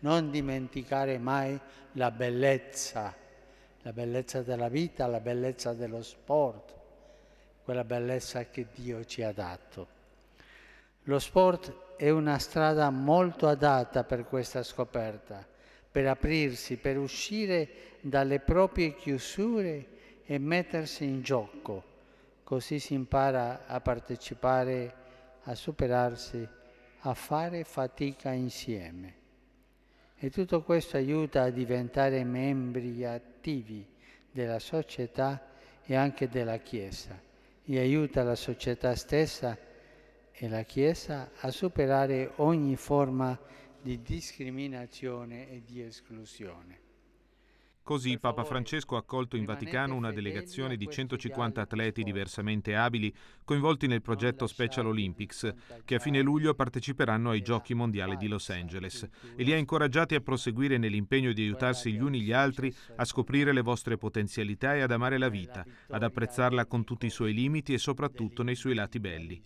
non dimenticare mai la bellezza, la bellezza della vita, la bellezza dello sport, quella bellezza che Dio ci ha dato. Lo sport è una strada molto adatta per questa scoperta, per aprirsi, per uscire dalle proprie chiusure e mettersi in gioco. Così si impara a partecipare, a superarsi, a fare fatica insieme. E tutto questo aiuta a diventare membri attivi della società e anche della Chiesa e aiuta la società stessa e la Chiesa a superare ogni forma di discriminazione e di esclusione. Così Papa Francesco ha accolto in Vaticano una delegazione di 150 atleti diversamente abili coinvolti nel progetto Special Olympics, che a fine luglio parteciperanno ai Giochi Mondiali di Los Angeles e li ha incoraggiati a proseguire nell'impegno di aiutarsi gli uni gli altri a scoprire le vostre potenzialità e ad amare la vita, ad apprezzarla con tutti i suoi limiti e soprattutto nei suoi lati belli.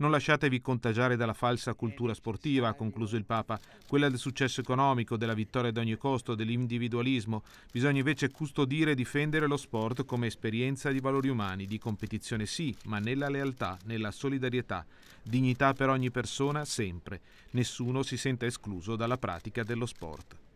Non lasciatevi contagiare dalla falsa cultura sportiva, ha concluso il Papa, quella del successo economico, della vittoria ad ogni costo, dell'individualismo. Bisogna invece custodire e difendere lo sport come esperienza di valori umani, di competizione sì, ma nella lealtà, nella solidarietà. Dignità per ogni persona sempre. Nessuno si senta escluso dalla pratica dello sport.